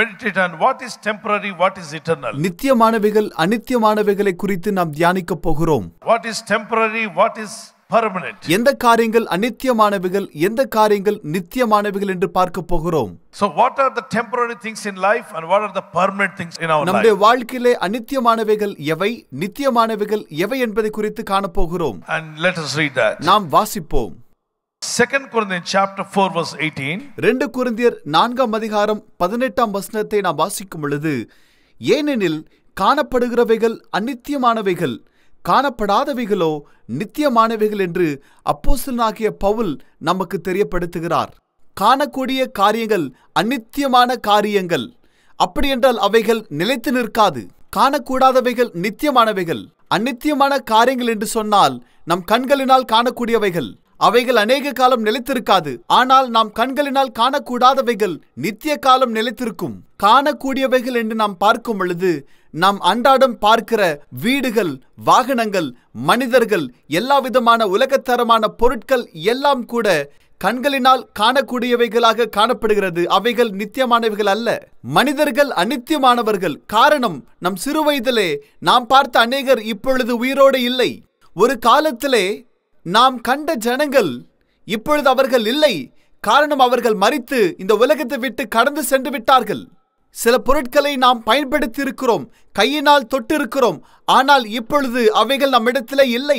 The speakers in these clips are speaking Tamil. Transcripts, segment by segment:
meditate on what is temporary, what is eternal. நித்தியமானவைகள் அனித்தியமானவைகளை குறித்து நாம் தியானிக்க போகிறோம். What is temporary, what is permanent. எந்த காரியங்கள் அனித்தியமானவைகள் எந்த காரியங்கள் நித்தியமானவைகள் என்று பார்க்க போகிறோம். So what are the temporary things in life and what are the permanent things in our life? நம்முடைய வாழ்க்கையிலே அனித்தியமானவைகள் எவை நித்தியமானவைகள் எவை என்பதை குறித்து காணப்போகிறோம். And let us read that. நாம் வாசிப்போம். Second Corinthian chapter four verse eighteen ரெண்டு குருந்தியர் நான்காம் அதிகாரம் பதினெட்டாம் வசனத்தை நாம் வாசிக்கும் பொழுது ஏனெனில் காணப்படுகிறவைகள் அநித்தியமானவைகள் காணப்படாதவைகளோ நித்தியமானவைகள் என்று அப்போசனாகிய பவுல் நமக்கு தெரியப்படுத்துகிறார் காணக்கூடிய காரியங்கள் அநித்தியமான காரியங்கள் அப்படியென்றால் அவைகள் நிலைத்து நிற்காது காணக்கூடாதவைகள் நித்தியமானவைகள் அநித்தியமான காரியங்கள் என்று சொன்னால் நம் கண்களினால் காணக்கூடியவைகள் அவைகள் அநேக காலம் நிலைத்திருக்காது ஆனால் நாம் கண்களினால் காணக்கூடாதவைகள் நித்திய காலம் நிலைத்திருக்கும் காணக்கூடியவைகள் என்று நாம் பார்க்கும் பொழுது நாம் அன்றாடம் பார்க்கிற வீடுகள் வாகனங்கள் மனிதர்கள் எல்லா விதமான உலகத்தரமான பொருட்கள் எல்லாம் கூட கண்களினால் காணக்கூடியவைகளாக காணப்படுகிறது அவைகள் நித்தியமானவைகள் அல்ல மனிதர்கள் அநித்தியமானவர்கள் காரணம் நம் சிறுவயதிலே நாம் பார்த்த அநேகர் இப்பொழுது உயிரோடு இல்லை ஒரு காலத்திலே நாம் கண்ட ஜனங்கள் இப்பொழுது அவர்கள் இல்லை காரணம் அவர்கள் மறித்து இந்த உலகத்தை விட்டு கடந்து சென்று விட்டார்கள் சில பொருட்களை நாம் பயன்படுத்தி இருக்கிறோம் கையினால் தொட்டு இருக்கிறோம் ஆனால் இப்பொழுது அவைகள் நம்மிடத்திலே இல்லை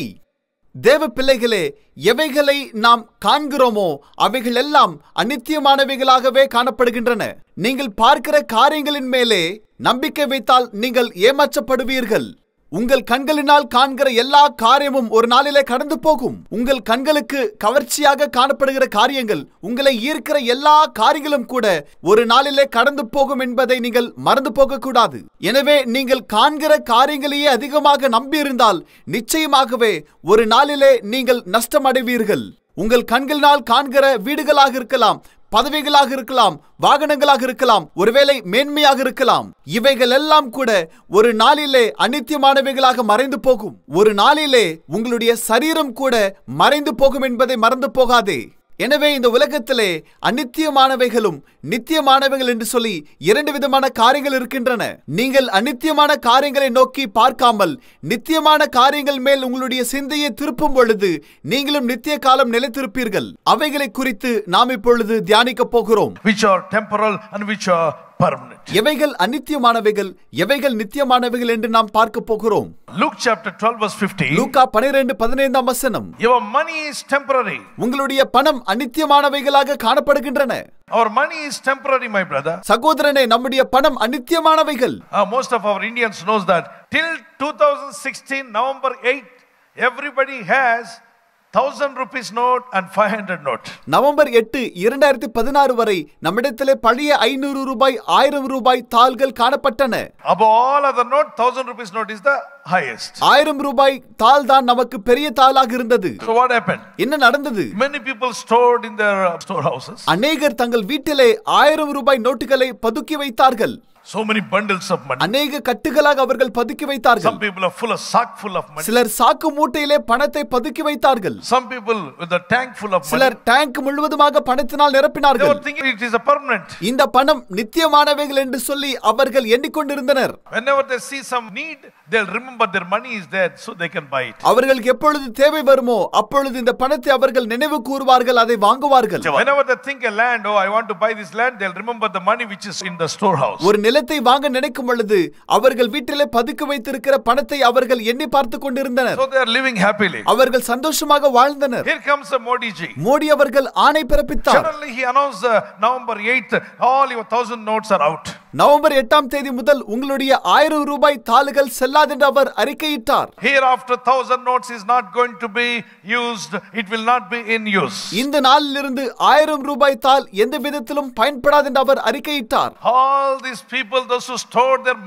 தேவ பிள்ளைகளே எவைகளை நாம் காண்கிறோமோ அவைகள் எல்லாம் அநித்தியமானவைகளாகவே காணப்படுகின்றன நீங்கள் பார்க்கிற காரியங்களின் மேலே நம்பிக்கை வைத்தால் நீங்கள் ஏமாற்றப்படுவீர்கள் உங்கள் கண்களினால் காண்கிற எல்லா காரியமும் ஒரு நாளிலே கடந்து போகும் உங்கள் கண்களுக்கு கவர்ச்சியாக காணப்படுகிற காரியங்கள் உங்களை ஈர்க்கிற எல்லா காரியங்களும் கூட ஒரு நாளிலே கடந்து போகும் என்பதை நீங்கள் மறந்து போக கூடாது எனவே நீங்கள் காண்கிற காரியங்களையே அதிகமாக நம்பியிருந்தால் நிச்சயமாகவே ஒரு நாளிலே நீங்கள் நஷ்டமடைவீர்கள் உங்கள் கண்களினால் காண்கிற வீடுகளாக இருக்கலாம் பதவிகளாக இருக்கலாம் வாகனங்களாக இருக்கலாம் ஒருவேளை மேன்மையாக இருக்கலாம் இவைகள் எல்லாம் கூட ஒரு நாளிலே அனித்தியமானவைகளாக மறைந்து போகும் ஒரு நாளிலே உங்களுடைய சரீரம் கூட மறைந்து போகும் என்பதை மறந்து போகாதே எனவே இந்த உலகத்திலே அநித்தியமானவைகளும் நித்தியமானவைகள் என்று சொல்லி இரண்டு விதமான காரியங்கள் இருக்கின்றன நீங்கள் அநித்தியமான காரியங்களை நோக்கி பார்க்காமல் நித்தியமான காரியங்கள் மேல் உங்களுடைய சிந்தையை திருப்பும் பொழுது நீங்களும் நித்திய காலம் நிலைத்திருப்பீர்கள் அவைகளை குறித்து நாம் இப்பொழுது தியானிக்க போகிறோம் which are temporal and which are permanent எவைகள் அநித்தியமானவைகள் எவைகள் நித்தியமானவைகள் என்று நாம் பார்க்க போகிறோம் லூக் சாப்டர் 12 வஸ் 50 லூக்கா 12 15 ஆம் வசனம் மணி இஸ் டெம்பரரி உங்களுடைய பணம் அநித்தியமானவைகளாக காணப்படுகின்றன our money is temporary my brother சகோதரனே நம்முடைய பணம் அநித்தியமானவைகள் most of our Indians knows that till 2016 November 8 everybody has thousand rupees note and five hundred note November எட்டு இரண்டாயிரத்தி பதினாறு வரை நம்மிடத்திலே பழைய ஐநூறு ரூபாய் ஆயிரம் ரூபாய் தாள்கள் காணப்பட்டன அப்போ all other note thousand rupees note is the highest ஆயிரம் ரூபாய் தாள் தான் நமக்கு பெரிய தாளாக இருந்தது என்ன நடந்தது many people stored in their uh, store houses அநேகர் தங்கள் வீட்டிலே ஆயிரம் ரூபாய் நோட்டுகளை பதுக்கி வைத்தார்கள் so many bundles of money அநேக கட்டுகளாக அவர்கள் பதுக்கி வைத்தார்கள் some people are full of sack full of money சிலர் சாக்கு மூட்டையிலே பணத்தை பதுக்கி வைத்தார்கள் some people with a tank full of money சிலர் டேங்க் முழுவதுமாக பணத்தினால் நிரப்பினார்கள் they were thinking it is a permanent இந்த பணம் நித்தியமானவைகள் என்று சொல்லி அவர்கள் எண்ணிக்கொண்டிருந்தனர் whenever they see some need they'll remember their money is there so they can buy it அவர்களுக்கு எப்பொழுது தேவை வருமோ அப்பொழுது இந்த பணத்தை அவர்கள் நினைவு கூர்வார்கள் அதை வாங்குவார்கள் whenever they think a land oh i want to buy this land they'll remember the money which is in the storehouse ஒரு நிலத்தை வாங்க நினைக்கும் பொழுது அவர்கள் வீட்டிலே பதுக்கி வைத்திருக்கிற பணத்தை அவர்கள் எண்ணி பார்த்து கொண்டிருந்தனர் so they அவர்கள் சந்தோஷமாக வாழ்ந்தனர் here மோடி அவர்கள் ஆணை பிறப்பித்தார் November eight all uh, thousand notes all your November எட்டாம் தேதி முதல் உங்களுடைய ஆயிரம் ரூபாய் தாளுகள் செல்லாது என்று அவர் அறிக்கையிட்டார் here after thousand notes is not going to be used it will not be in use இந்த நாளிலிருந்து ஆயிரம் ரூபாய் தாள் எந்த விதத்திலும் பயன்படாது என்று அவர் அறிக்கையிட்டார் all these people those who stored their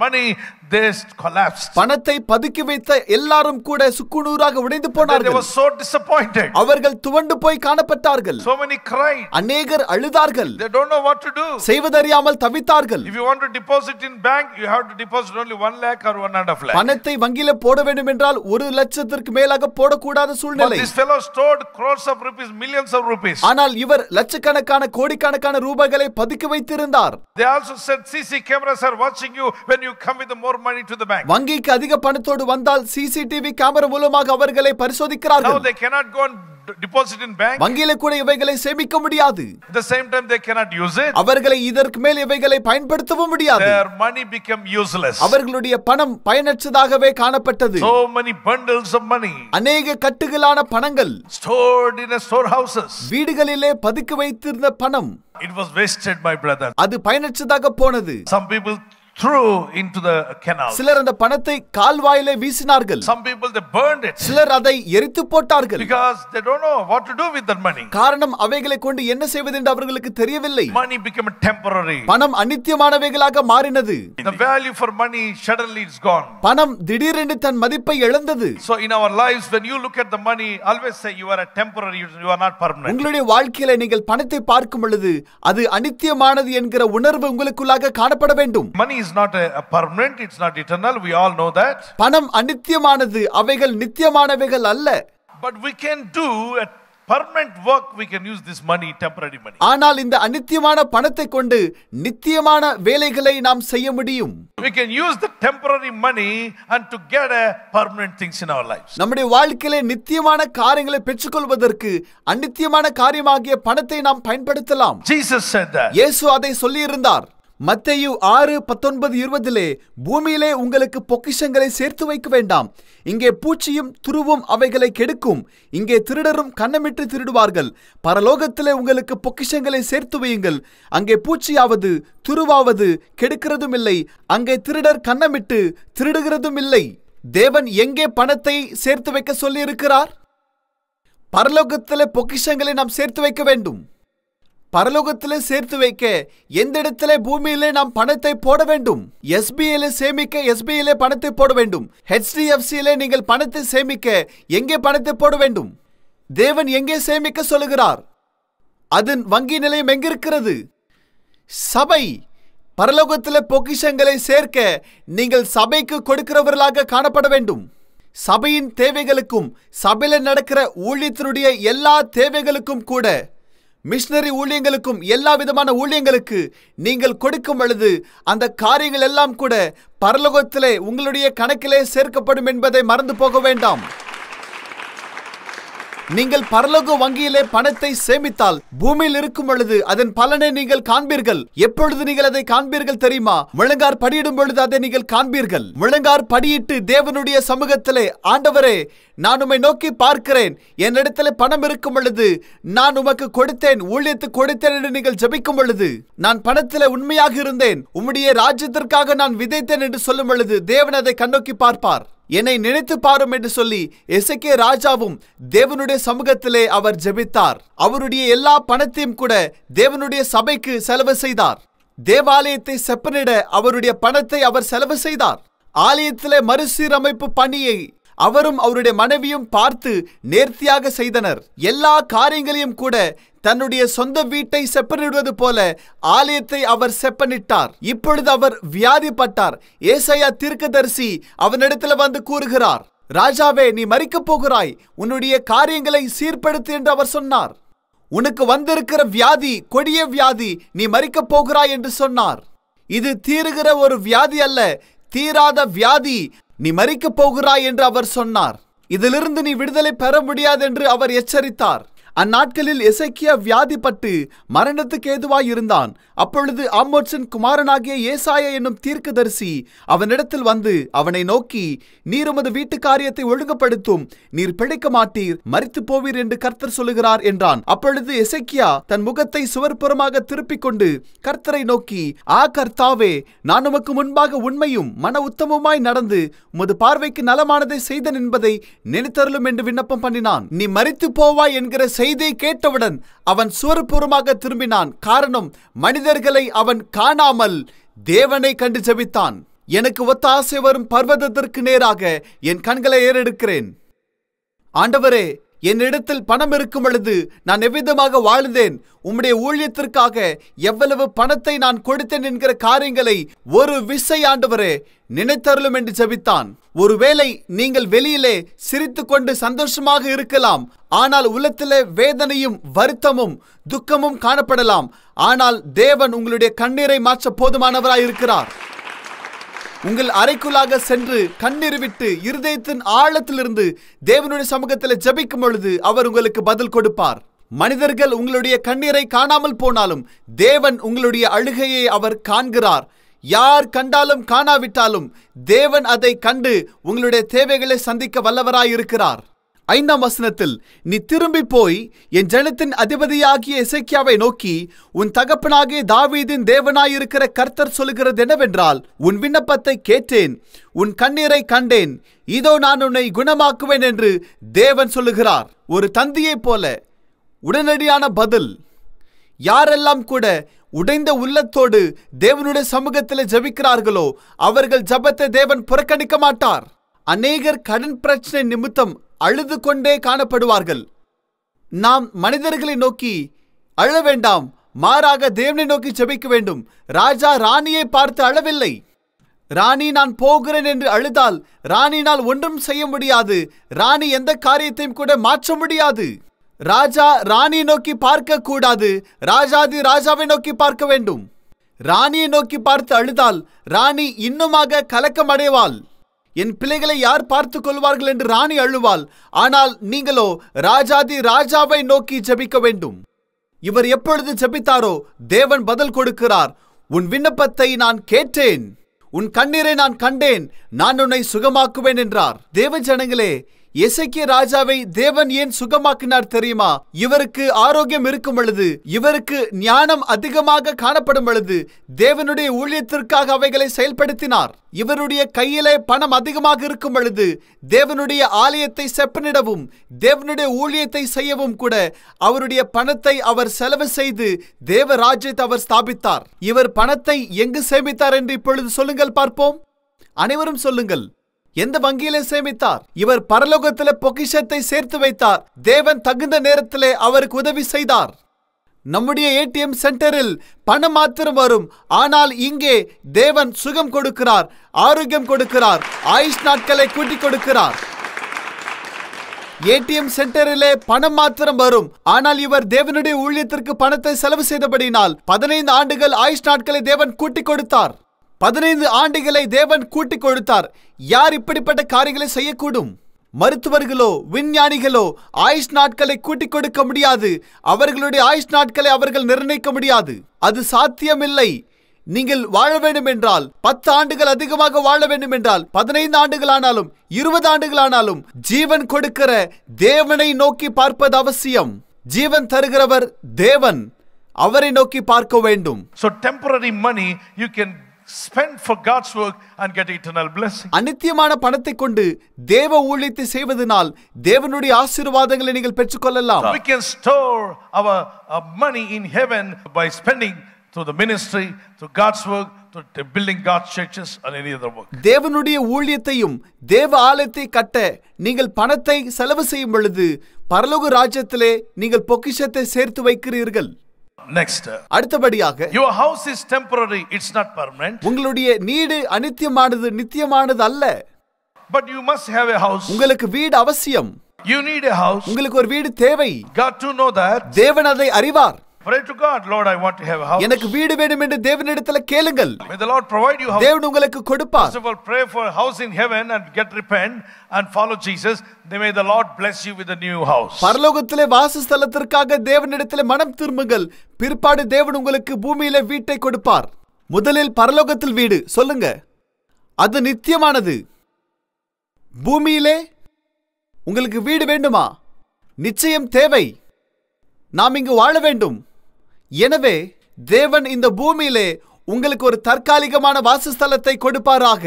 this collapsed. பணத்தை பதுக்கி வைத்த எல்லாரும் கூட சுக்குநூறாக உடைந்து போனார்கள். They were so disappointed. அவர்கள் துவண்டு போய் காணப்பட்டார்கள். So many cried. அநேகர் அழுதார்கள். They don't know what to do. செய்வதறியாமல் தவித்தார்கள். If you want to deposit in bank, you have to deposit only 1 lakh or 1 and a half lakh. பணத்தை வங்கியில போட வேண்டும் என்றால் ஒரு லட்சத்திற்கு மேலாக போடக்கூடாத சூழ்நிலை. But this fellow stored crores of rupees, millions of rupees. ஆனால் இவர் லட்சக்கணக்கான கோடிக்கணக்கான ரூபாய்களை பதுக்கி வைத்திருந்தார். They also said CC cameras are watching you when you come with the more money to the bank. வங்கிக்கு அதிக பணத்தோடு வந்தால் சிசிடிவி கேமரா மூலமாக அவர்களை பரிசோதிக்கிறார்கள். Now they cannot go and deposit in bank. வங்கியில கூட இவைகளை சேமிக்க முடியாது. At the same time they cannot use it. அவர்களை இதற்கு மேல் இவைகளை பயன்படுத்தவும் முடியாது. Their money become useless. அவர்களுடைய பணம் பயனற்றதாகவே காணப்பட்டது. So many bundles of money. அநேக கட்டுகளான பணங்கள். Stored in a storehouses. வீடுகளிலே பதுக்கி வைத்திருந்த பணம். It was wasted my brother. அது பயனற்றதாக போனது. Some people threw into the canal சிலர் அந்த பணத்தை கால்வாயிலே வீசினார்கள் some people they burned it சிலர் அதை எரித்து போட்டார்கள் because they don't know what to do with that money காரணம் அவைகளை கொண்டு என்ன செய்வது என்று அவர்களுக்கு தெரியவில்லை money became temporary பணம் அநித்தியமானவைகளாக மாறினது the value for money suddenly is gone பணம் திடீரென்று தன் மதிப்பை இழந்தது so in our lives when you look at the money always say you are a temporary you are not permanent உங்களுடைய வாழ்க்கையிலே நீங்கள் பணத்தை பார்க்கும் பொழுது அது அநித்தியமானது என்கிற உணர்வு உங்களுக்குள்ளாக காணப்பட வேண்டும் money is not permanent it's not eternal we all know that பணம் அநித்தியமானது அவைகள் நித்தியமானவைகள் அல்ல but we can do permanent work we can use this money temporary money ஆனால் இந்த அநித்தியமான பணத்தை கொண்டு நித்தியமான வேலைகளை நாம் செய்ய முடியும் we can use the temporary money and to get a permanent things in our lives நம்முடைய வாழ்க்கையில நித்தியமான காரியங்களை பெற்றுக்கொள்வதற்கு அநித்தியமான காரியமாகிய பணத்தை நாம் பயன்படுத்தலாம் ஜீசஸ் said that இயேசு அதை சொல்லி இருந்தார் மத்தையு ஆறு பத்தொன்பது இருபதிலே பூமியிலே உங்களுக்கு பொக்கிஷங்களை சேர்த்து வைக்க வேண்டாம் இங்கே பூச்சியும் துருவும் அவைகளை கெடுக்கும் இங்கே திருடரும் கண்ணமிட்டு திருடுவார்கள் பரலோகத்திலே உங்களுக்கு பொக்கிஷங்களை சேர்த்து வையுங்கள் அங்கே பூச்சியாவது துருவாவது கெடுக்கிறதும் இல்லை அங்கே திருடர் கண்ணமிட்டு திருடுகிறதும் இல்லை தேவன் எங்கே பணத்தை சேர்த்து வைக்க சொல்லியிருக்கிறார் பரலோகத்திலே பொக்கிஷங்களை நாம் சேர்த்து வைக்க வேண்டும் பரலோகத்தில் சேர்த்து வைக்க எந்த இடத்துல பூமியிலே நாம் பணத்தை போட வேண்டும் எஸ்பிஐல சேமிக்க எஸ்பிஐல பணத்தை போட வேண்டும் ஹெச்டிஎஃப்சியில நீங்கள் பணத்தை சேமிக்க எங்கே பணத்தை போட வேண்டும் தேவன் எங்கே சேமிக்க சொல்லுகிறார் அதன் வங்கி நிலையம் எங்கிருக்கிறது சபை பரலோகத்தில் பொக்கிஷங்களை சேர்க்க நீங்கள் சபைக்கு கொடுக்கிறவர்களாக காணப்பட வேண்டும் சபையின் தேவைகளுக்கும் சபையில் நடக்கிற ஊழியத்தினுடைய எல்லா தேவைகளுக்கும் கூட மிஷினரி ஊழியங்களுக்கும் எல்லா விதமான ஊழியங்களுக்கு நீங்கள் கொடுக்கும் பொழுது அந்த காரியங்கள் எல்லாம் கூட பரலோகத்திலே உங்களுடைய கணக்கிலே சேர்க்கப்படும் என்பதை மறந்து போக வேண்டாம் நீங்கள் பரலோக வங்கியிலே பணத்தை சேமித்தால் பூமியில் இருக்கும் பொழுது அதன் பலனை நீங்கள் காண்பீர்கள் எப்பொழுது நீங்கள் அதை காண்பீர்கள் தெரியுமா முழங்கார் படியிடும் பொழுது அதை நீங்கள் காண்பீர்கள் முழங்கார் படியிட்டு தேவனுடைய சமூகத்திலே ஆண்டவரே நான் உம்மை நோக்கி பார்க்கிறேன் என்னிடத்தில் பணம் இருக்கும் பொழுது நான் உமக்கு கொடுத்தேன் ஊழியத்து கொடுத்தேன் என்று நீங்கள் ஜபிக்கும் பொழுது நான் பணத்தில் உண்மையாக இருந்தேன் உம்முடைய ராஜ்யத்திற்காக நான் விதைத்தேன் என்று சொல்லும் பொழுது தேவன் அதை கண்ணோக்கி பார்ப்பார் என்னை நினைத்து பாரும் என்று சொல்லி எசக்கே ராஜாவும் தேவனுடைய சமூகத்திலே அவர் ஜெபித்தார் அவருடைய எல்லா பணத்தையும் கூட தேவனுடைய சபைக்கு செலவு செய்தார் தேவாலயத்தை செப்பனிட அவருடைய பணத்தை அவர் செலவு செய்தார் ஆலயத்திலே மறுசீரமைப்பு பணியை அவரும் அவருடைய மனைவியும் பார்த்து நேர்த்தியாக செய்தனர் எல்லா காரியங்களையும் கூட தன்னுடைய சொந்த வீட்டை செப்பனிடுவது போல ஆலயத்தை அவர் செப்பனிட்டார் இப்பொழுது அவர் வியாதிப்பட்டார் ஏசையா தீர்க்கதரிசி அவனிடத்துல வந்து கூறுகிறார் ராஜாவே நீ மறிக்கப் போகிறாய் உன்னுடைய காரியங்களை சீர்படுத்து என்று அவர் சொன்னார் உனக்கு வந்திருக்கிற வியாதி கொடிய வியாதி நீ மறிக்கப் போகிறாய் என்று சொன்னார் இது தீருகிற ஒரு வியாதி அல்ல தீராத வியாதி நீ மறிக்கப் போகிறாய் என்று அவர் சொன்னார் இதிலிருந்து நீ விடுதலை பெற முடியாது என்று அவர் எச்சரித்தார் அந்நாட்களில் எசைக்கியா வியாதிப்பட்டு மரணத்துக்கு ஏதுவாய் இருந்தான் அப்பொழுது ஆமோட்சின் குமாரனாகிய ஏசாய என்னும் தீர்க்கதரிசி அவனிடத்தில் வந்து அவனை நோக்கி நீர் உமது வீட்டு காரியத்தை ஒழுங்குபடுத்தும் நீர் பிழைக்க மாட்டீர் மறித்து போவீர் என்று கர்த்தர் சொல்லுகிறார் என்றான் அப்பொழுது எசைக்கியா தன் முகத்தை சுவர்புறமாக திருப்பிக் கொண்டு கர்த்தரை நோக்கி ஆ கர்த்தாவே நான் உமக்கு முன்பாக உண்மையும் மன உத்தமமாய் நடந்து உமது பார்வைக்கு நலமானதை செய்தன் என்பதை நினைத்தருளும் என்று விண்ணப்பம் பண்ணினான் நீ மறித்து போவாய் என்கிற செய்தியை கேட்டவுடன் அவன் சுவரபூர்வமாக திரும்பினான் காரணம் மனிதர்களை அவன் காணாமல் தேவனை கண்டு ஜபித்தான் எனக்கு ஒத்த ஆசை வரும் பர்வதத்திற்கு நேராக என் கண்களை ஏறெடுக்கிறேன் ஆண்டவரே என்னிடத்தில் பணம் இருக்கும் பொழுது நான் எவ்விதமாக வாழ்ந்தேன் உம்முடைய ஊழியத்திற்காக எவ்வளவு பணத்தை நான் கொடுத்தேன் என்கிற காரியங்களை ஒரு விசை ஆண்டவரே நினைத்தருளும் என்று ஜபித்தான் ஒருவேளை நீங்கள் வெளியிலே சிரித்து கொண்டு சந்தோஷமாக இருக்கலாம் ஆனால் உள்ளத்திலே வேதனையும் வருத்தமும் துக்கமும் காணப்படலாம் ஆனால் தேவன் உங்களுடைய கண்ணீரை மாற்ற போதுமானவராய் இருக்கிறார் உங்கள் அறைக்குள்ளாக சென்று விட்டு இருதயத்தின் ஆழத்திலிருந்து தேவனுடைய சமூகத்தில் ஜபிக்கும் பொழுது அவர் உங்களுக்கு பதில் கொடுப்பார் மனிதர்கள் உங்களுடைய கண்ணீரை காணாமல் போனாலும் தேவன் உங்களுடைய அழுகையை அவர் காண்கிறார் யார் கண்டாலும் காணாவிட்டாலும் தேவன் அதை கண்டு உங்களுடைய தேவைகளை சந்திக்க வல்லவராயிருக்கிறார் ஐந்தாம் வசனத்தில் நீ திரும்பி போய் என் ஜனத்தின் அதிபதியாகிய இசைக்கியாவை நோக்கி உன் தகப்பனாகிய தாவீதின் தேவனாயிருக்கிற கர்த்தர் சொல்கிறது என்னவென்றால் உன் விண்ணப்பத்தை கேட்டேன் உன் கண்ணீரை கண்டேன் இதோ நான் உன்னை குணமாக்குவேன் என்று தேவன் சொல்லுகிறார் ஒரு தந்தியைப் போல உடனடியான பதில் யாரெல்லாம் கூட உடைந்த உள்ளத்தோடு தேவனுடைய சமூகத்தில் ஜபிக்கிறார்களோ அவர்கள் ஜபத்தை தேவன் புறக்கணிக்க மாட்டார் அநேகர் கடன் பிரச்சனை நிமித்தம் அழுது கொண்டே காணப்படுவார்கள் நாம் மனிதர்களை நோக்கி அழ வேண்டாம் மாறாக தேவனை நோக்கி செபிக்க வேண்டும் ராஜா ராணியை பார்த்து அழவில்லை ராணி நான் போகிறேன் என்று அழுதால் ராணினால் ஒன்றும் செய்ய முடியாது ராணி எந்த காரியத்தையும் கூட மாற்ற முடியாது ராஜா ராணியை நோக்கி பார்க்க கூடாது ராஜாதி ராஜாவை நோக்கி பார்க்க வேண்டும் ராணியை நோக்கி பார்த்து அழுதால் ராணி இன்னுமாக கலக்கம் அடைவாள் என் பிள்ளைகளை யார் பார்த்து கொள்வார்கள் என்று ராணி அழுவாள் ஆனால் நீங்களோ ராஜாதி ராஜாவை நோக்கி ஜபிக்க வேண்டும் இவர் எப்பொழுது ஜபித்தாரோ தேவன் பதில் கொடுக்கிறார் உன் விண்ணப்பத்தை நான் கேட்டேன் உன் கண்ணீரை நான் கண்டேன் நான் உன்னை சுகமாக்குவேன் என்றார் தேவ ஜனங்களே எசக்கிய ராஜாவை தேவன் ஏன் சுகமாக்கினார் தெரியுமா இவருக்கு ஆரோக்கியம் இருக்கும் பொழுது இவருக்கு ஞானம் அதிகமாக காணப்படும் பொழுது தேவனுடைய ஊழியத்திற்காக அவைகளை செயல்படுத்தினார் இவருடைய கையிலே பணம் அதிகமாக இருக்கும் பொழுது தேவனுடைய ஆலயத்தை செப்பனிடவும் தேவனுடைய ஊழியத்தை செய்யவும் கூட அவருடைய பணத்தை அவர் செலவு செய்து தேவ ராஜ்யத்தை அவர் ஸ்தாபித்தார் இவர் பணத்தை எங்கு சேமித்தார் என்று இப்பொழுது சொல்லுங்கள் பார்ப்போம் அனைவரும் சொல்லுங்கள் எந்த வங்கியில சேமித்தார் இவர் பரலோகத்தில பொக்கிஷத்தை சேர்த்து வைத்தார் தேவன் தகுந்த நேரத்திலே அவருக்கு உதவி செய்தார் நம்முடைய ஏடிஎம் சென்டரில் பணம் மாத்திரம் வரும் ஆனால் இங்கே தேவன் சுகம் கொடுக்கிறார் ஆரோக்கியம் கொடுக்கிறார் ஆயுஷ் நாட்களை கூட்டிக் கொடுக்கிறார் ஏடிஎம் சென்டரிலே பணம் மாத்திரம் வரும் ஆனால் இவர் தேவனுடைய ஊழியத்திற்கு பணத்தை செலவு செய்தபடினால் பதினைந்து ஆண்டுகள் ஆயுஷ் நாட்களை தேவன் கூட்டிக் கொடுத்தார் பதினைந்து ஆண்டுகளை தேவன் கூட்டிக் கொடுத்தார் யார் இப்படிப்பட்ட காரியங்களை செய்யக்கூடும் மருத்துவர்களோ விஞ்ஞானிகளோ ஆயுஷ் நாட்களை கூட்டிக் கொடுக்க முடியாது அவர்களுடைய ஆயுஷ் நாட்களை அவர்கள் நிர்ணயிக்க முடியாது அது சாத்தியமில்லை நீங்கள் வாழ வேண்டும் என்றால் பத்து ஆண்டுகள் அதிகமாக வாழ வேண்டும் என்றால் பதினைந்து ஆண்டுகள் ஆனாலும் இருபது ஆண்டுகள் ஆனாலும் ஜீவன் கொடுக்கிற தேவனை நோக்கி பார்ப்பது அவசியம் ஜீவன் தருகிறவர் தேவன் அவரை நோக்கி பார்க்க வேண்டும் spend for God's work and get eternal blessing. அநித்தியமான பணத்தை கொண்டு தேவ ஊழியத்தை செய்வதனால் தேவனுடைய ஆசீர்வாதங்களை நீங்கள் பெற்றுக்கொள்ளலாம். We can store our, our money in heaven by spending to the ministry, to God's work, to building God's churches and any other work. தேவனுடைய ஊழியத்தையும் தேவ ஆலயத்தை கட்ட நீங்கள் பணத்தை செலவு செய்யும் பொழுது பரலோக ராஜ்யத்திலே நீங்கள் பொக்கிஷத்தை சேர்த்து வைக்கிறீர்கள் நெக்ஸ்ட் uh, அடுத்தபடியாக your house is temporary it's not permanent உங்களுடைய நீடு அனித்தியமானது நித்தியமானது அல்ல but you must have a house உங்களுக்கு வீடு அவசியம் யூ நீட் எ ஹவுஸ் உங்களுக்கு ஒரு வீடு தேவை காட் டு நோ தட் தேவன் அதை அறிவார் எனக்கு வீடு வேண்டும் என்று தேவனிடத்தில் கேளுங்கள் தேவன் உங்களுக்கு கொடுப்பார் pray for house in heaven and get repent and follow Jesus they may the lord bless you with a new house பரலோகத்திலே வாசஸ்தலத்திற்காக தேவனிடத்தில் மனம் திரும்புங்கள் பிற்பாடு தேவன் உங்களுக்கு பூமியில வீட்டை கொடுப்பார் முதலில் பரலோகத்தில் வீடு சொல்லுங்க அது நித்தியமானது பூமியிலே உங்களுக்கு வீடு வேண்டுமா நிச்சயம் தேவை நாம் இங்கு வாழ வேண்டும் எனவே தேவன் இந்த பூமியிலே உங்களுக்கு ஒரு தற்காலிகமான வாசஸ்தலத்தை கொடுப்பாராக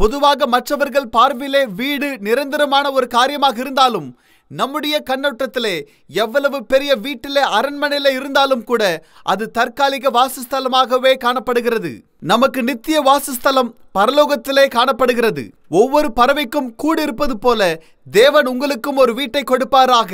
பொதுவாக மற்றவர்கள் பார்வையிலே வீடு நிரந்தரமான ஒரு காரியமாக இருந்தாலும் நம்முடைய கண்ணோட்டத்திலே எவ்வளவு பெரிய வீட்டிலே அரண்மனையில இருந்தாலும் கூட அது தற்காலிக வாசஸ்தலமாகவே காணப்படுகிறது நமக்கு நித்திய வாசஸ்தலம் பரலோகத்திலே காணப்படுகிறது ஒவ்வொரு பறவைக்கும் கூடு இருப்பது போல தேவன் உங்களுக்கும் ஒரு வீட்டை கொடுப்பாராக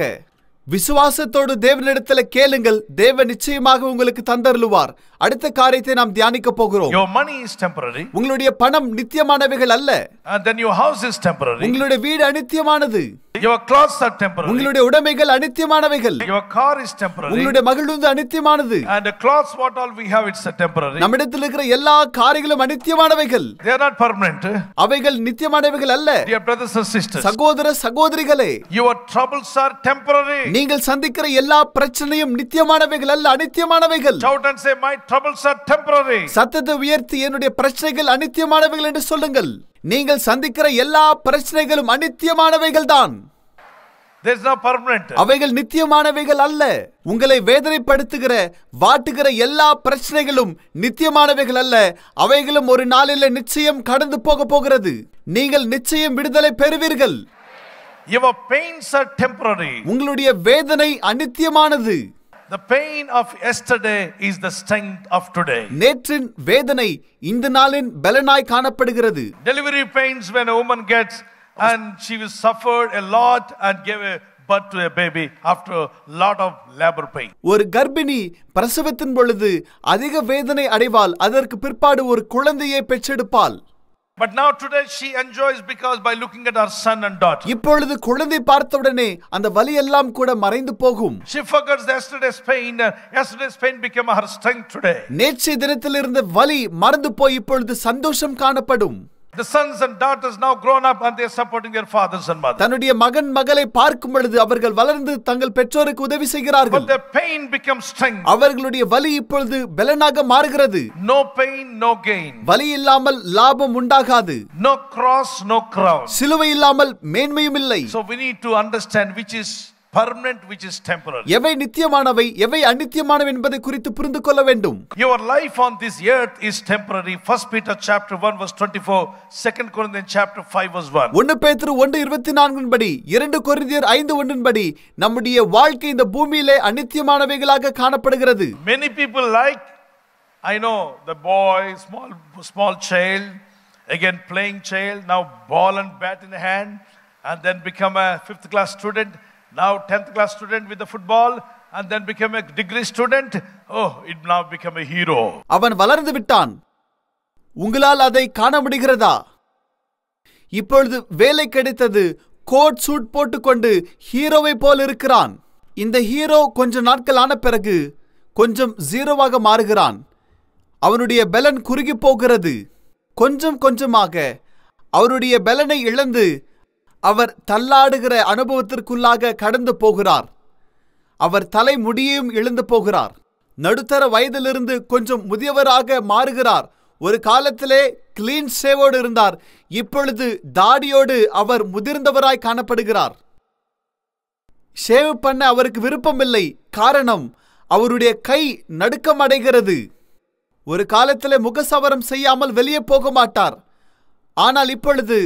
விசுவாசத்தோடு தேவனிடத்துல கேளுங்கள் தேவன் நிச்சயமாக உங்களுக்கு தந்தருளுவார் அடுத்த காரியத்தை நாம் தியானிக்க போகிறோம் your money is temporary உங்களுடைய பணம் நித்தியமானவைகள் அல்ல and then your house is temporary உங்களுடைய வீடு அநித்தியமானது Your clothes are temporary. உங்களுடைய உடைமைகள் அநித்தியமானவைகள். Your car is temporary. உங்களுடைய மகிழ்வுந்து அநித்தியமானது. And the clothes what all we have it's a temporary. நம்மிடத்தில் இருக்கிற எல்லா காரியங்களும் அனித்தியமானவைகள் They are not permanent. அவைகள் நித்தியமானவைகள் அல்ல. Dear brothers and sisters. சகோதர சகோதரிகளே. Your troubles are temporary. நீங்கள் சந்திக்கிற எல்லா பிரச்சனையும் நித்தியமானவைகள் அல்ல அனித்தியமானவைகள் Shout and say my troubles are temporary. சத்தத்தை உயர்த்தி என்னுடைய பிரச்சனைகள் அநித்தியமானவைகள் என்று சொல்லுங்கள் நீங்கள் சந்திக்கிற எல்லா பிரச்சனைகளும் அனித்தியமானவைகள் தான் அவைகள் நித்தியமானவைகள் அல்ல உங்களை வேதனைப்படுத்துகிற வாட்டுகிற எல்லா பிரச்சனைகளும் நித்தியமானவைகள் அல்ல அவைகளும் ஒரு நாளில் நிச்சயம் கடந்து போக போகிறது நீங்கள் நிச்சயம் விடுதலை பெறுவீர்கள் உங்களுடைய வேதனை அநித்தியமானது The pain of yesterday is the strength of today. நேற்றின் வேதனை இந்த நாளின் பலனாய் காணப்படுகிறது. Delivery pains when a woman gets and she was suffered a lot and gave a birth to a baby after a lot of labor pain. ஒரு கர்ப்பிணி பிரசவத்தின் பொழுது அதிக வேதனை அடைவாள் அதற்கு பிற்பாடு ஒரு குழந்தையை பெற்றெடுப்பாள். But now today she enjoys because by looking at her son and that இப்பொழுது குழந்தை பார்த்த உடனே அந்த வலி எல்லாம் கூட மறைந்து போகும் she forgets yesterday's pain yesterday's pain became her strength today நேற்றைய தினத்தில் இருந்த வலி மறந்து போய் இப்பொழுது சந்தோஷம் காணப்படும் The sons and daughters now grown up and they are supporting their fathers and mothers. தன்னுடைய மகன் மகளை பார்க்கும் பொழுது அவர்கள் வளர்ந்து தங்கள் பெற்றோருக்கு உதவி செய்கிறார்கள். But the pain becomes strength. அவர்களுடைய வலி இப்பொழுது பலனாக மாறுகிறது. No pain no gain. வலி இல்லாமல் லாபம் உண்டாகாது. No cross no crown. சிலுவை இல்லாமல் மேன்மையும் இல்லை. So we need to understand which is Permanent, which is temporary எவை நித்தியமானவை எவை அநித்தியமானவை என்பதை குறித்து புரிந்து கொள்ள வேண்டும் your life on this earth is temporary first peter chapter 1 verse 24 second corinthians chapter 5 verse 1 ஒன்று பேதுரு 1:24 படி 2 கொரிந்தியர் 5:1 படி நம்முடைய வாழ்க்கை இந்த பூமியிலே அநித்தியமானவைகளாக காணப்படுகிறது many people like i know the boy small small child again playing child now ball and bat in hand and then become a fifth class student Now 10th class student with the football and then became a degree student. Oh, it now became a hero. அவன் வளர்ந்து விட்டான். உங்களால் அதை காண முடிகிறதா? இப்பொழுது வேலை கிடைத்தது கோட் சூட் போட்டுக்கொண்டு ஹீரோவை போல் இருக்கிறான் இந்த ஹீரோ கொஞ்ச நாட்கள் ஆன பிறகு கொஞ்சம் ஜீரோவாக மாறுகிறான் அவனுடைய பெலன் குறுகி போகிறது கொஞ்சம் கொஞ்சமாக அவருடைய பெலனை இழந்து அவர் தள்ளாடுகிற அனுபவத்திற்குள்ளாக கடந்து போகிறார் அவர் தலை முடியும் எழுந்து போகிறார் நடுத்தர வயதிலிருந்து கொஞ்சம் முதியவராக மாறுகிறார் ஒரு காலத்திலே கிளீன் சேவோடு இருந்தார் இப்பொழுது தாடியோடு அவர் முதிர்ந்தவராய் காணப்படுகிறார் ஷேவ் பண்ண அவருக்கு விருப்பமில்லை காரணம் அவருடைய கை நடுக்கம் அடைகிறது ஒரு காலத்திலே முகசவரம் செய்யாமல் வெளியே போக மாட்டார் ஆனால் இப்பொழுது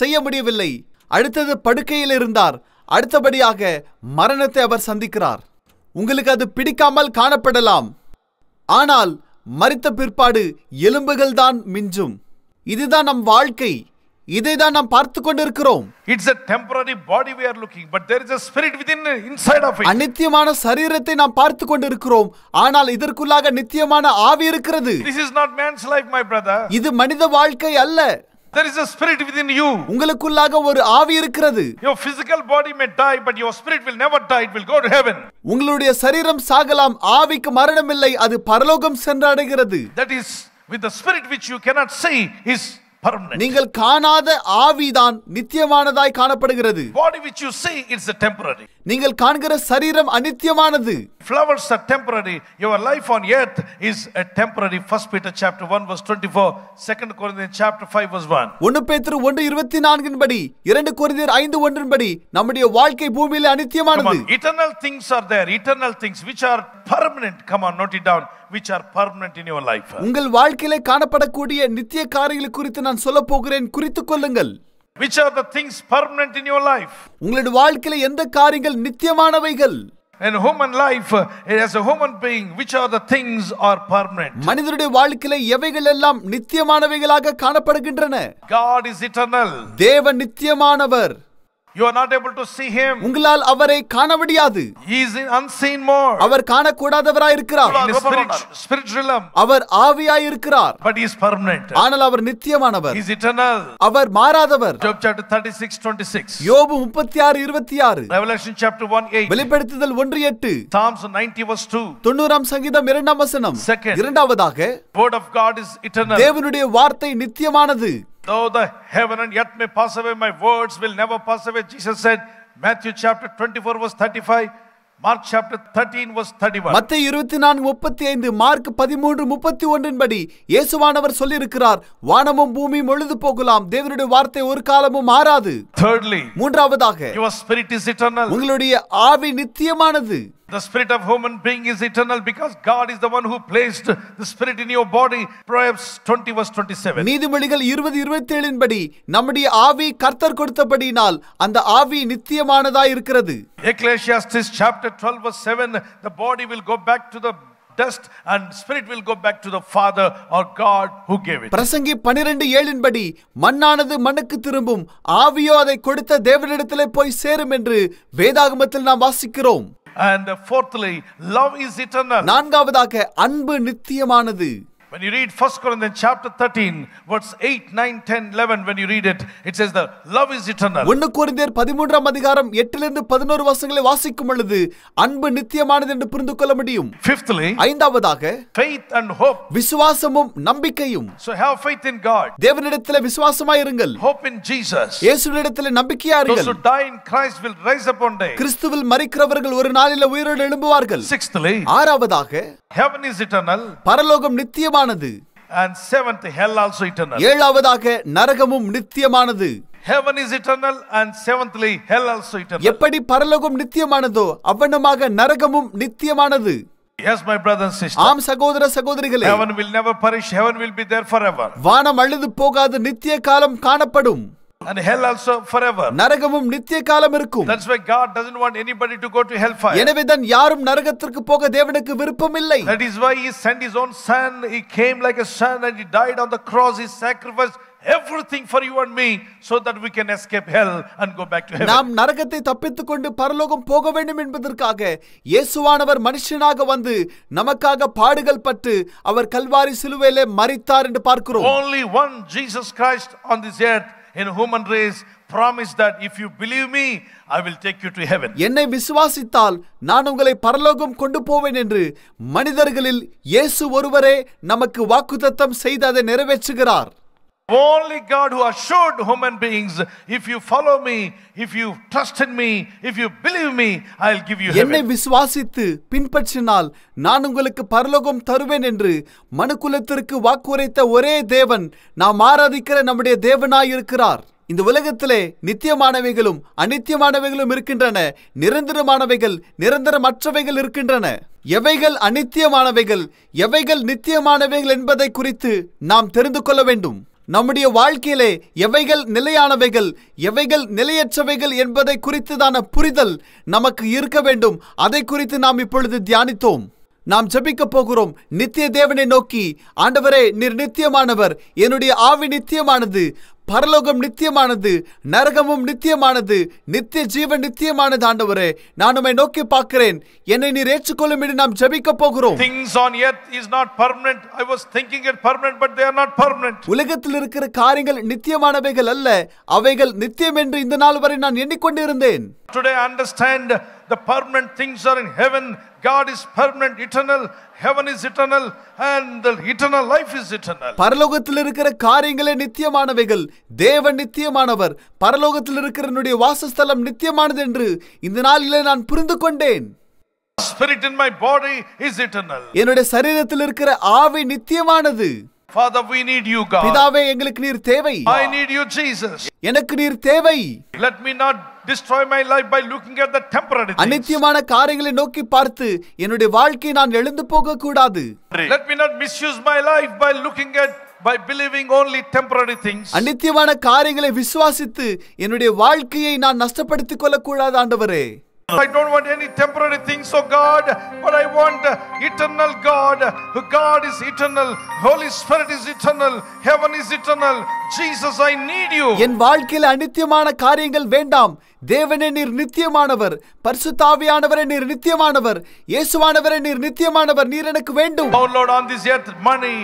செய்ய முடியவில்லை அடுத்தது படுக்கையில் இருந்தார் அடுத்தபடியாக மரணத்தை அவர் சந்திக்கிறார் உங்களுக்கு அது பிடிக்காமல் காணப்படலாம் ஆனால் மறித்த பிற்பாடு எலும்புகள் தான் மிஞ்சும் இதுதான் நம் வாழ்க்கை இதை தான் நாம் பார்த்து கொண்டிருக்கிறோம் it's temporary body we are looking but there is a spirit with in inside of it அநித்தியமான சரீரத்தை நாம் பார்த்து கொண்டிருக்கிறோம் ஆனால் இதற்குள்ளாக நித்தியமான ஆவி இருக்கிறது this is not man's life my brother இது மனித வாழ்க்கை அல்ல There is a spirit within you. உங்களுக்குள்ளாக ஒரு ஆவி இருக்கிறது. Your physical body may die but your spirit will never die. It will go to heaven. உங்களுடைய சரீரம் சாகலாம் ஆவிக்கு மரணம் இல்லை அது பரலோகம் சென்றடைகிறது. That is with the spirit which you cannot see is permanent. நீங்கள் காணாத ஆவிதான் நித்தியமானதாய் காணப்படுகிறது. Body which you see is a temporary. நீங்கள் காண்கிற சரீரம் அநித்தியமானது. flowers are temporary. Your life on earth is a temporary. 1 Peter chapter 1 verse 24. 2 Corinthians chapter 5 verse 1. ஒன்று பேத்துரு ஒன்று இருபத்தி நான்கின் படி இரண்டு கொரிந்தியர் ஐந்து ஒன்றின் படி நம்முடைய வாழ்க்கை பூமியில் அனித்தியமானது eternal things are there eternal things which are permanent come on note it down which are permanent in your life உங்கள் வாழ்க்கையிலே காணப்படக்கூடிய நித்திய காரியங்கள் குறித்து நான் சொல்ல போகிறேன் குறித்துக் கொள்ளுங்கள் which are the things permanent in your life உங்களுடைய வாழ்க்கையில எந்த காரியங்கள் நித்தியமானவைகள் In human life, as a human being, which are the things are permanent? மனிதனுடைய வாழ்க்கையில எவைகள் எல்லாம் நித்தியமானவைகளாக காணப்படுகின்றன God is eternal. தேவன் நித்தியமானவர் you are not able to see him உங்களால் அவரை காண முடியாது he is unseen more அவர் காணக்கூடாதவராய் இருக்கிறார் spiritual அவர் ஆவியாய் இருக்கிறார் but he is permanent ஆனால் அவர் நித்தியமானவர் he is eternal அவர் மாறாதவர் job chapter 36 26 யோபு 36 26 revelation chapter 1 8 வெளிப்படுத்துதல் 1 8 psalms 90 verse 2 தொண்ணூறாம் சங்கீதம் இரண்டாம் வசனம் இரண்டாவதாக word of god is eternal தேவனுடைய வார்த்தை நித்தியமானது Though the heaven and earth may pass away, my words will never pass away. Jesus said, Matthew chapter 24, verse 35. Mark chapter thirteen verse thirty one மத்திய இருபத்தி நான்கு முப்பத்தி ஐந்து மார்க் பதிமூன்று முப்பத்தி ஒன்றின் படி இயேசுவானவர் சொல்லியிருக்கிறார் வானமும் பூமியும் எழுது போகலாம் தேவனுடைய வார்த்தை ஒரு காலமும் மாறாது தேர்ட்லி மூன்றாவதாக யுவர் ஸ்பிரிட் இஸ் இட்டர்னல் உங்களுடைய ஆவி நித்தியமானது The spirit of human being is eternal because God is the one who placed the spirit in your body. Proverbs 20 verse 27. நீதிமொழிகள் 20 27 படி நம்முடைய ஆவி கர்த்தர் கொடுத்தபடியால் அந்த ஆவி நித்தியமானதாய் இருக்கிறது. Ecclesiastes chapter 12 verse 7 the body will go back to the dust and spirit will go back to the father or god who gave it பிரசங்கி 12 ஏழின் படி மண்ணானது மண்ணுக்கு திரும்பும் ஆவியோ அதை கொடுத்த தேவனிடத்திலே போய் சேரும் என்று வேதாகமத்தில் நாம் வாசிக்கிறோம் And fourthly, love is eternal. நான்காவதாக அன்பு நித்தியமானது When you read 1 Corinthians chapter 13, verse 8, 9, 10, 11, when you read it, it says the love is eternal. ஒன்று குருந்தியர் பதிமூன்றாம் அதிகாரம் எட்டிலிருந்து பதினோரு வருஷங்களை வாசிக்கும் பொழுது அன்பு நித்தியமானது என்று புரிந்து கொள்ள முடியும் Fifthly, ஐந்தாவதாக faith and hope. விசுவாசமும் நம்பிக்கையும் So have faith in God. தேவனிடத்தில் விசுவாசமாய் இருங்கள். Hope in Jesus. இயேசுவிடத்தில் நம்பிக்கையா இருங்கள். Those who die in Christ will rise upon day. கிறிஸ்துவில் மரிக்கிறவர்கள் ஒரு நாளில் உயிரோடு எழும்புவார்கள். Sixthly, ஆறாவதாக heaven is eternal. பரலோகம் நித்தியமாக நித்தியமானது and seventh hell also eternal ஏழாவதாக நரகமும் நித்தியமானது heaven is eternal and seventhly hell also eternal எப்படி பரலோகம் நித்தியமானதோ அவ்வண்ணமாக நரகமும் நித்தியமானது Yes, my brothers and sisters. ஆம் சகோதர சகோதரிகளே. Heaven will never perish. Heaven will be there forever. வானம் அழிந்து போகாது நித்திய காலம் காணப்படும். and hell also forever நரகமும் நித்திய காலம் இருக்கும் that's why god doesn't want anybody to go to hell fire எனவே தான் யாரும் நரகத்திற்கு போக தேவனுக்கு விருப்பம் இல்லை that is why he sent his own son he came like a son and he died on the cross he sacrificed everything for you and me so that we can escape hell and go back to heaven நாம் நரகத்தை தப்பித்துக் கொண்டு பரலோகம் போக வேண்டும் என்பதற்காக இயேசுவானவர் மனுஷனாக வந்து நமக்காக பாடுகள் பட்டு அவர் கல்வாரி சிலுவையிலே மரித்தார் என்று பார்க்கிறோம் only one jesus christ on this earth in human race promised that if you believe me, I will take you to heaven. என்னை விசுவாசித்தால் நான் உங்களை பரலோகம் கொண்டு போவேன் என்று மனிதர்களில் இயேசு ஒருவரே நமக்கு வாக்குத்தத்தம் செய்து அதை நிறைவேற்றுகிறார் Only God who assured human beings, if you follow me, if you trust in me, if you believe me, I'll give you என்னை விசுவாசித்து பின்பற்றினால் நான் உங்களுக்கு பரலோகம் தருவேன் என்று மனுக்குலத்திற்கு வாக்குரைத்த ஒரே தேவன் நாம் ஆராதிக்கிற நம்முடைய தேவனாயிருக்கிறார் இந்த உலகத்திலே நித்தியமானவைகளும் அநித்தியமானவைகளும் இருக்கின்றன நிரந்தரமானவைகள் நிரந்தரமற்றவைகள் இருக்கின்றன எவைகள் அநித்தியமானவைகள் எவைகள் நித்தியமானவைகள் என்பதை குறித்து நாம் தெரிந்து கொள்ள வேண்டும் நம்முடைய வாழ்க்கையிலே எவைகள் நிலையானவைகள் எவைகள் நிலையற்றவைகள் என்பதை குறித்துதான புரிதல் நமக்கு இருக்க வேண்டும் அதை குறித்து நாம் இப்பொழுது தியானித்தோம் நாம் ஜபிக்க போகிறோம் நித்திய தேவனை நோக்கி ஆண்டவரே நீர் நித்தியமானவர் என்னுடைய ஆவி நித்தியமானது பரலோகம் நித்தியமானது நரகமும் நித்தியமானது நித்திய ஜீவன் நித்தியமானது ஆண்டவரே நான் உம்மை நோக்கி பார்க்கிறேன் என்னை நீர் ஏற்றுக்கொள்ளும் என்று நாம் ஜெபிக்க போகிறோம் things on earth is not permanent i was thinking it permanent but they are not permanent உலகத்தில் இருக்கிற காரியங்கள் நித்தியமானவைகள் அல்ல அவைகள் நித்தியம் என்று இந்த நாள் வரை நான் எண்ணிக்கொண்டிருந்தேன் today understand the permanent things are in heaven பரலோகத்தில் இருக்கிற காரியங்களே நித்தியமானவைகள் தேவன் நித்தியமானவர் பரலோகத்தில் இருக்கிற என்னுடைய வாசஸ்தலம் நித்தியமானது என்று இந்த நாளிலே நான் புரிந்து கொண்டேன் spirit in my body is eternal என்னுடைய சரீரத்தில் இருக்கிற ஆவி நித்தியமானது Father, we need you, God. பிதாவே எங்களுக்கு நீர் தேவை I need you, Jesus. எனக்கு நீர் தேவை Let me not destroy my life by looking at the temporary things. அநித்தியமான காரியங்களை நோக்கி பார்த்து என்னுடைய வாழ்க்கையை நான் எழுந்து போக கூடாது let me not misuse my life by looking at by believing only temporary things அநித்தியமான காரியங்களை விசுவாசித்து என்னுடைய வாழ்க்கையை நான் நஷ்டப்படுத்திக் கொள்ள கூடாது ஆண்டவரே I don't want any temporary things, oh God, but I want eternal God. God is eternal. Holy Spirit is eternal. Heaven is eternal. Jesus, I need you. என் வாழ்க்கையில் அநித்தியமான காரியங்கள் வேண்டாம் தேவனே நீர் நித்தியமானவர் பரிசுத்தாவியானவரே நீர் நித்தியமானவர் இயேசுவானவரே நீர் நித்தியமானவர் நீர் எனக்கு வேண்டும் Oh Lord, on this earth, money,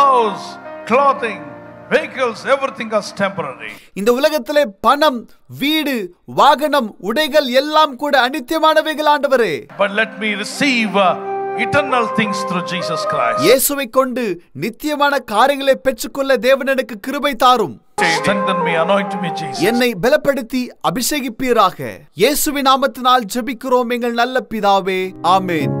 house, clothing, vehicles, everything is temporary. இந்த உலகத்திலே பணம், வீடு, வாகனம், உடைகள் எல்லாம் கூட அனித்தியமானவைகள் ஆண்டவரே. But let me receive uh, eternal things through Jesus Christ. இயேசுவை கொண்டு நித்தியமான காரியங்களை பெற்றுக்கொள்ள தேவன் எனக்கு கிருபை தாரும். என்னை பலப்படுத்தி அபிஷேகிப்பீராக. இயேசுவின் நாமத்தினால் ஜெபிக்கிறோம் எங்கள் நல்ல பிதாவே. ஆமேன்